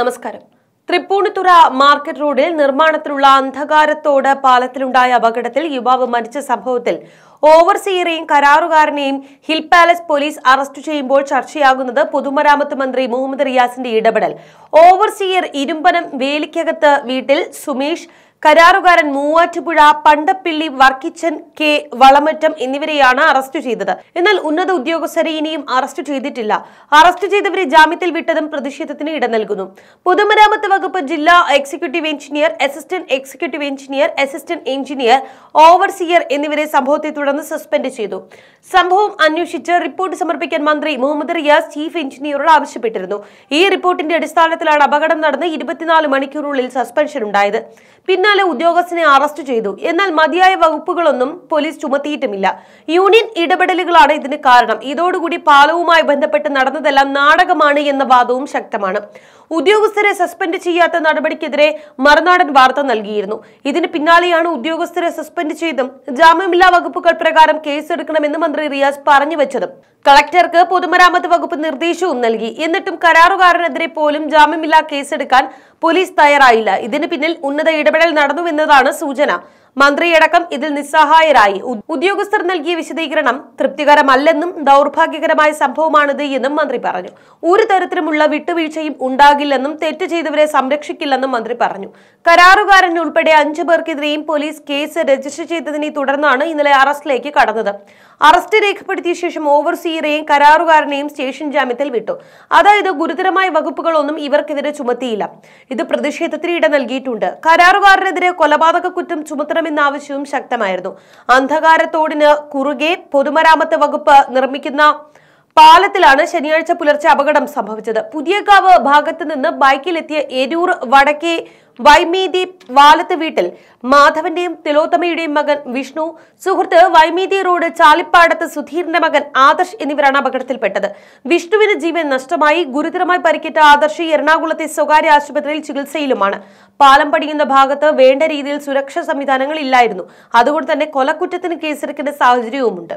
നമസ്കാരം തൃപ്പൂണിത്തുറ മാർക്കറ്റ് റോഡിൽ നിർമ്മാണത്തിലുള്ള അന്ധകാരത്തോട് പാലത്തിലുണ്ടായ അപകടത്തിൽ യുവാവ് മരിച്ച സംഭവത്തിൽ ഓവർസീയറെയും കരാറുകാരനെയും ഹിൽ പാലസ് പോലീസ് അറസ്റ്റ് ചെയ്യുമ്പോൾ ചർച്ചയാകുന്നത് പൊതുമരാമത്ത് മന്ത്രി മുഹമ്മദ് റിയാസിന്റെ ഇടപെടൽ ഓവർസീയർ ഇരുമ്പനം വേലിക്കകത്ത് വീട്ടിൽ സുമേഷ് കരാറുകാരൻ മൂവാറ്റുപുഴ പണ്ടപ്പിള്ളി വർക്കിച്ചൻ കെ വളമറ്റം എന്നിവരെയാണ് അറസ്റ്റ് ചെയ്തത് എന്നാൽ ഉന്നത ഉദ്യോഗസ്ഥരെ ഇനിയും അറസ്റ്റ് ചെയ്തിട്ടില്ല അറസ്റ്റ് ചെയ്തവരെ ജാമ്യത്തിൽ വിട്ടതും പ്രതിഷേധത്തിന് ഇട നൽകുന്നു പൊതുമരാമത്ത് വകുപ്പ് ജില്ലാ executive engineer assistant executive engineer assistant engineer overseer എന്നിവരെ സംഭവത്തെ തുടർന്ന് സസ്പെൻഡ് ചെയ്തു സംഭവം അന്വേഷിച്ച് റിപ്പോർട്ട് സമർപ്പിക്കാൻ മന്ത്രി മുഹമ്മദ് റിയാസ് ചീഫ് എഞ്ചിനീയറോട് ആവശ്യപ്പെട്ടിരുന്നു ഈ റിപ്പോർട്ടിന്റെ അടിസ്ഥാനത്തിലാണ് അപകടം നടന്ന് ഇരുപത്തിനാല് മണിക്കൂറിനുള്ളിൽ സസ്പെൻഷൻ ഉണ്ടായത് പിന്നെ പതിനാല് ഉദ്യോഗസ്ഥനെ അറസ്റ്റ് ചെയ്തു എന്നാൽ മതിയായ വകുപ്പുകളൊന്നും പോലീസ് ചുമത്തിയിട്ടുമില്ല യൂണിയൻ ഇടപെടലുകളാണ് ഇതിന് കാരണം ഇതോടുകൂടി പാലവുമായി ബന്ധപ്പെട്ട് നടന്നതെല്ലാം നാടകമാണ് എന്ന വാദവും ശക്തമാണ് ഉദ്യോഗസ്ഥരെ സസ്പെൻഡ് ചെയ്യാത്ത നടപടിക്കെതിരെ മറുനാടൻ വാർത്ത നൽകിയിരുന്നു ഇതിന് പിന്നാലെയാണ് ഉദ്യോഗസ്ഥരെ സസ്പെൻഡ് ചെയ്തും ജാമ്യമില്ലാ വകുപ്പുകൾ പ്രകാരം കേസെടുക്കണമെന്ന് മന്ത്രി റിയാസ് പറഞ്ഞു വെച്ചതും കളക്ടർക്ക് പൊതുമരാമത്ത് വകുപ്പ് നിർദ്ദേശവും നൽകി എന്നിട്ടും കരാറുകാരനെതിരെ പോലും ജാമ്യമില്ലാ കേസെടുക്കാൻ പോലീസ് തയ്യാറായില്ല ഇതിന് പിന്നിൽ ഉന്നത ഇടപെടൽ നടന്നുവെന്നതാണ് സൂചന മന്ത്രിയടക്കം ഇതിൽ നിസ്സഹായരായി ഉദ്യോഗസ്ഥർ നൽകിയ വിശദീകരണം തൃപ്തികരമല്ലെന്നും ദൗർഭാഗ്യകരമായ സംഭവമാണിത് എന്നും മന്ത്രി പറഞ്ഞു ഒരു തരത്തിലുമുള്ള വിട്ടുവീഴ്ചയും ഉണ്ടാകില്ലെന്നും തെറ്റ് ചെയ്തവരെ സംരക്ഷിക്കില്ലെന്നും മന്ത്രി പറഞ്ഞു കരാറുകാരൻ ഉൾപ്പെടെ അഞ്ചു പേർക്കെതിരെയും പോലീസ് കേസ് രജിസ്റ്റർ ചെയ്തതിനെ തുടർന്നാണ് ഇന്നലെ അറസ്റ്റിലേക്ക് കടന്നത് അറസ്റ്റ് രേഖപ്പെടുത്തിയ ശേഷം ഓവർസീയറെയും കരാറുകാരനെയും സ്റ്റേഷൻ ജാമ്യത്തിൽ വിട്ടു അതായത് ഗുരുതരമായ വകുപ്പുകളൊന്നും ഇവർക്കെതിരെ ചുമത്തിയില്ല ഇത് പ്രതിഷേധത്തിന് ഇട നൽകിയിട്ടുണ്ട് കരാറുകാരനെതിരെ കൊലപാതക കുറ്റം ചുമത്തൽ എന്ന ആവശ്യവും ശക്തമായിരുന്നു അന്ധകാരത്തോടിന് കുറുകെ പൊതുമരാമത്ത് വകുപ്പ് നിർമ്മിക്കുന്ന പാലത്തിലാണ് ശനിയാഴ്ച പുലർച്ചെ അപകടം സംഭവിച്ചത് പുതിയകാവ് ഭാഗത്ത് നിന്ന് ബൈക്കിലെത്തിയ എരൂർ വടക്കേ വൈമീതി വാലത്ത് വീട്ടിൽ മാധവന്റെയും തിലോത്തമയുടെയും മകൻ വിഷ്ണു സുഹൃത്ത് വൈമീതി റോഡ് ചാലിപ്പാടത്ത് സുധീറിന്റെ മകൻ ആദർശ് എന്നിവരാണ് അപകടത്തിൽപ്പെട്ടത് വിഷ്ണുവിന് ജീവൻ നഷ്ടമായി ഗുരുതരമായി പരിക്കേറ്റ ആദർശ് എറണാകുളത്തെ സ്വകാര്യ ആശുപത്രിയിൽ ചികിത്സയിലുമാണ് പാലം പടിയുന്ന ഭാഗത്ത് വേണ്ട രീതിയിൽ സുരക്ഷാ സംവിധാനങ്ങൾ ഇല്ലായിരുന്നു അതുകൊണ്ട് തന്നെ കൊലക്കുറ്റത്തിന് കേസെടുക്കേണ്ട സാഹചര്യവുമുണ്ട്